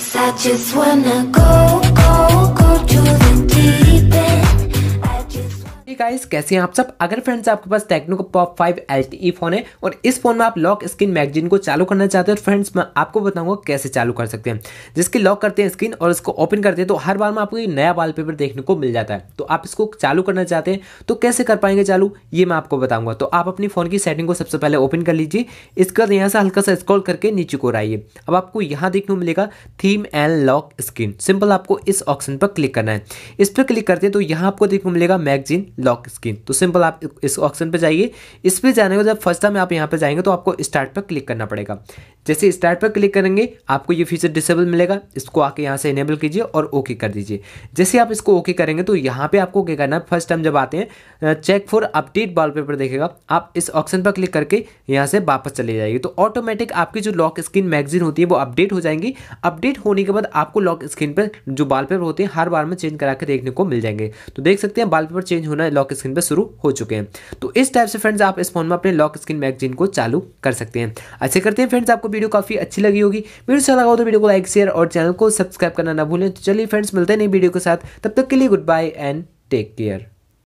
Cause I just wanna go, go. Guys कैसे हैं आप सब अगर फ्रेंड्स आपके पास टेक्नो का पॉप फाइव एल फोन है और इस फोन में आप लॉक स्क्रीन मैगजीन को चालू करना चाहते हो फ्रेंड्स मैं आपको बताऊंगा कैसे चालू कर सकते हैं जिसके लॉक करते हैं स्क्रीन और इसको ओपन करते हैं तो हर बार में आपको नया वॉलपेपर देखने को मिल जाता है तो आप इसको चालू करना चाहते हैं तो कैसे कर पाएंगे चालू ये मैं आपको बताऊंगा तो आप अपनी फोन की सेटिंग को सबसे पहले ओपन कर लीजिए इसके बाद यहाँ से हल्का सा स्क्रॉल करके नीचे को आइए अब आपको यहाँ देखने को मिलेगा theme and lock screen simple आपको इस ऑप्शन पर क्लिक करना है इस पर क्लिक करते हैं तो यहाँ आपको देखने को मिलेगा मैगजीन लॉक लॉक स्क्रीन तो सिंपल आप इस ऑप्शन पे जाइए इस पे जाने को जब फर्स्ट टाइम आप यहाँ पे जाएंगे तो आपको स्टार्ट पर क्लिक करना पड़ेगा जैसे स्टार्ट पर क्लिक करेंगे आपको ये फीचर डिसेबल मिलेगा इसको आके यहाँ से इनेबल कीजिए और ओके कर दीजिए जैसे आप इसको ओके करेंगे तो यहाँ पर आपको क्या करना है फर्स्ट टाइम जब आते हैं चेक फॉर अपडेट पेपर देखेगा आप इस ऑप्शन पर क्लिक करके यहाँ से वापस चले जाइए तो ऑटोमेटिक आपकी जो लॉक स्क्रीन मैगजीन होती है वो अपडेट हो जाएंगी अपडेट होने के बाद आपको लॉक स्क्रीन पर जो वॉलपेपर होते हैं हर बार में चेंज करा के देखने को मिल जाएंगे तो देख सकते हैं वॉलपेपर चेंज होना लॉक स्क्रीन पर शुरू हो चुके हैं तो इस टाइप से फ्रेंड्स आप इस फोन में अपने लॉक स्क्रीन मैगजीन को चालू कर सकते हैं ऐसे करते हैं फ्रेंड्स आपको वीडियो काफी अच्छी लगी होगी वीडियो अच्छा लगा हो तो वीडियो को लाइक शेयर और चैनल को सब्सक्राइब करना ना भूलें तो चलिए फ्रेंड्स मिलते हैं नई वीडियो के साथ तब तक के लिए good bye and take care